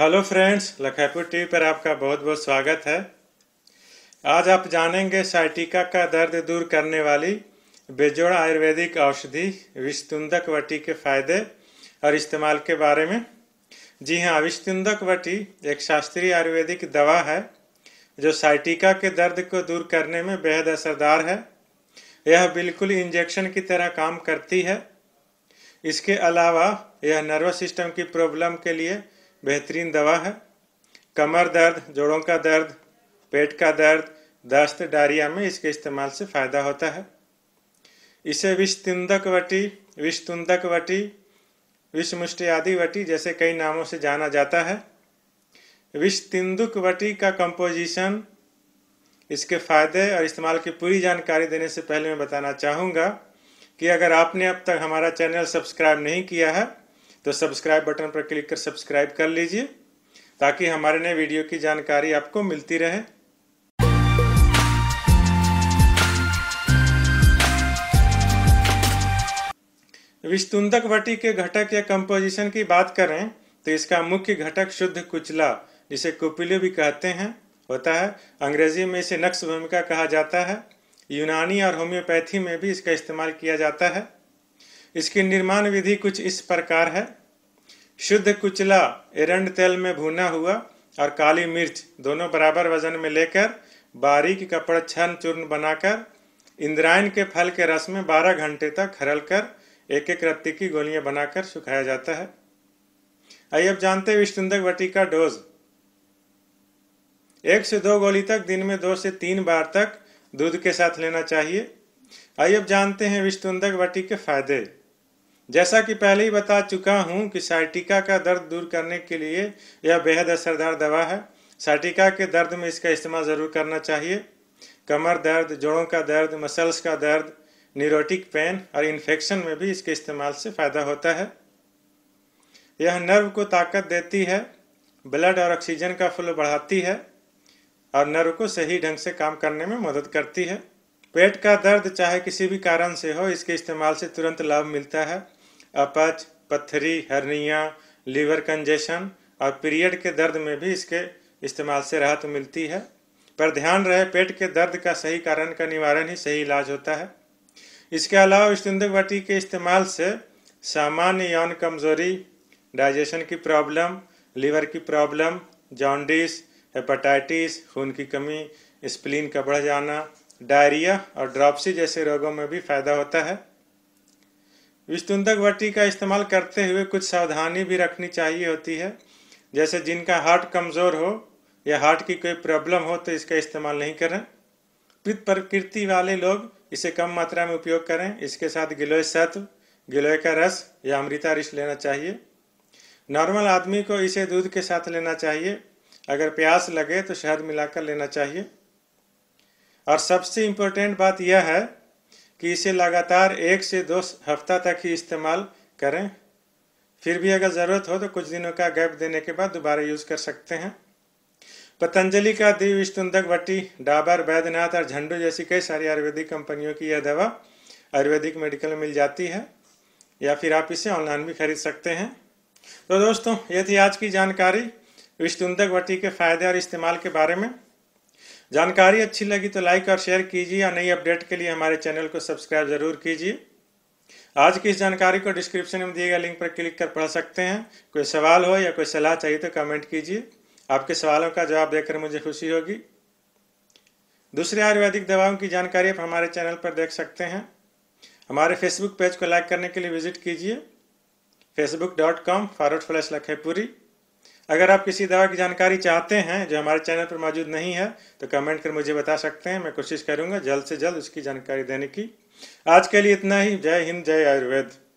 hello friends Lakhipur TV पर आपका बहुत बहुत स्वागत है आज आप जानेंगे साइटिका का दर्द दूर करने वाली बेजोड़ आयुर्वेदिक औषधि विस्तुंदक वटी के फायदे और इस्तेमाल के बारे में जी हाँ विस्तुंदक वटी एक शास्त्रीय आयुर्वेदिक दवा है जो साइटिका के दर्द को दूर करने में बेहद असरदार है यह बिल्कुल इंजेक्शन की तरह काम करती है इसके अलावा यह नर्वस सिस्टम की प्रॉब्लम के लिए बेहतरीन दवा है कमर दर्द जोड़ों का दर्द पेट का दर्द दस्त डायरिया में इसके इस्तेमाल से फ़ायदा होता है इसे विषतुंदक वटी विषतुंदक वटी विषमुष्टि आदि वटी जैसे कई नामों से जाना जाता है विषतिंदुक वटी का कंपोजिशन इसके फ़ायदे और इस्तेमाल की पूरी जानकारी देने से पहले मैं बताना चाहूँगा कि अगर आपने अब तक हमारा चैनल सब्सक्राइब नहीं किया है तो सब्सक्राइब बटन पर क्लिक कर सब्सक्राइब कर लीजिए ताकि हमारे नए वीडियो की जानकारी आपको मिलती रहे विस्तुंदक वटी के घटक या कंपोजिशन की बात करें तो इसका मुख्य घटक शुद्ध कुचला जिसे कुपिलो भी कहते हैं होता है अंग्रेजी में इसे नक्श भूमिका कहा जाता है यूनानी और होम्योपैथी में भी इसका इस्तेमाल किया जाता है इसकी निर्माण विधि कुछ इस प्रकार है शुद्ध कुचला एरंड तेल में भुना हुआ और काली मिर्च दोनों बराबर वजन में लेकर बारीक कपड़ छन चूर्ण बनाकर इंद्रायण के फल के रस में 12 घंटे तक खरल कर एक एक रत्ती की गोलियां बनाकर सुखाया जाता है आइए अब जानते हैं विष्णुंदक वटी का डोज एक से दो गोली तक दिन में दो से तीन बार तक दूध के साथ लेना चाहिए आइए अब जानते हैं विष्णुंदक वटी के फायदे जैसा कि पहले ही बता चुका हूँ कि साइटिका का दर्द दूर करने के लिए यह बेहद असरदार दवा है साइटिका के दर्द में इसका इस्तेमाल ज़रूर करना चाहिए कमर दर्द जोड़ों का दर्द मसल्स का दर्द न्यूरोटिक पेन और इन्फेक्शन में भी इसके इस्तेमाल से फ़ायदा होता है यह नर्व को ताकत देती है ब्लड और ऑक्सीजन का फ्लो बढ़ाती है और नर्व को सही ढंग से काम करने में मदद करती है पेट का दर्द चाहे किसी भी कारण से हो इसके इस्तेमाल से तुरंत लाभ मिलता है अपच पत्थरी हरनिया लीवर कंजेशन और पीरियड के दर्द में भी इसके इस्तेमाल से राहत मिलती है पर ध्यान रहे पेट के दर्द का सही कारण का निवारण ही सही इलाज होता है इसके अलावा स्टंदक वटी के इस्तेमाल से सामान्य यौन कमजोरी डाइजेशन की प्रॉब्लम लीवर की प्रॉब्लम जॉन्डिस हेपाटाइटिस खून की कमी स्प्लीन का बढ़ जाना डायरिया और ड्रॉपसी जैसे रोगों में भी फायदा होता है विस्तुंदक वटी का इस्तेमाल करते हुए कुछ सावधानी भी रखनी चाहिए होती है जैसे जिनका हार्ट कमज़ोर हो या हार्ट की कोई प्रॉब्लम हो तो इसका इस्तेमाल नहीं करें पित्त प्रकृति वाले लोग इसे कम मात्रा में उपयोग करें इसके साथ गिलोय सत्व गिलोय का रस या अमृता रिश लेना चाहिए नॉर्मल आदमी को इसे दूध के साथ लेना चाहिए अगर प्यास लगे तो शहद मिलाकर लेना चाहिए और सबसे इम्पोर्टेंट बात यह है कि इसे लगातार एक से दो हफ्ता तक ही इस्तेमाल करें फिर भी अगर ज़रूरत हो तो कुछ दिनों का गैप देने के बाद दोबारा यूज़ कर सकते हैं पतंजलि का दिव विष्णुंदक भट्टी डाबर वैद्यनाथ और झंडू जैसी कई सारी आयुर्वेदिक कंपनियों की यह दवा आयुर्वेदिक मेडिकल में मिल जाती है या फिर आप इसे ऑनलाइन भी खरीद सकते हैं तो दोस्तों ये थी आज की जानकारी विष्णुंदक भट्टी के फ़ायदे और इस्तेमाल के बारे में जानकारी अच्छी लगी तो लाइक और शेयर कीजिए और नई अपडेट के लिए हमारे चैनल को सब्सक्राइब जरूर कीजिए आज की इस जानकारी को डिस्क्रिप्शन में दिए गए लिंक पर क्लिक कर पढ़ सकते हैं कोई सवाल हो या कोई सलाह चाहिए तो कमेंट कीजिए आपके सवालों का जवाब देकर मुझे खुशी होगी दूसरे आयुर्वेदिक दवाओं की जानकारी आप हमारे चैनल पर देख सकते हैं हमारे फेसबुक पेज को लाइक करने के लिए विजिट कीजिए Facebook dot com forward slash Lakhepuri अगर आप किसी दवा की जानकारी चाहते हैं जो हमारे चैनल पर मौजूद नहीं है तो कमेंट कर मुझे बता सकते हैं मैं कोशिश करूंगा जल्द से जल्द उसकी जानकारी देने की आज के लिए इतना ही जय हिंद जय आयुर्वेद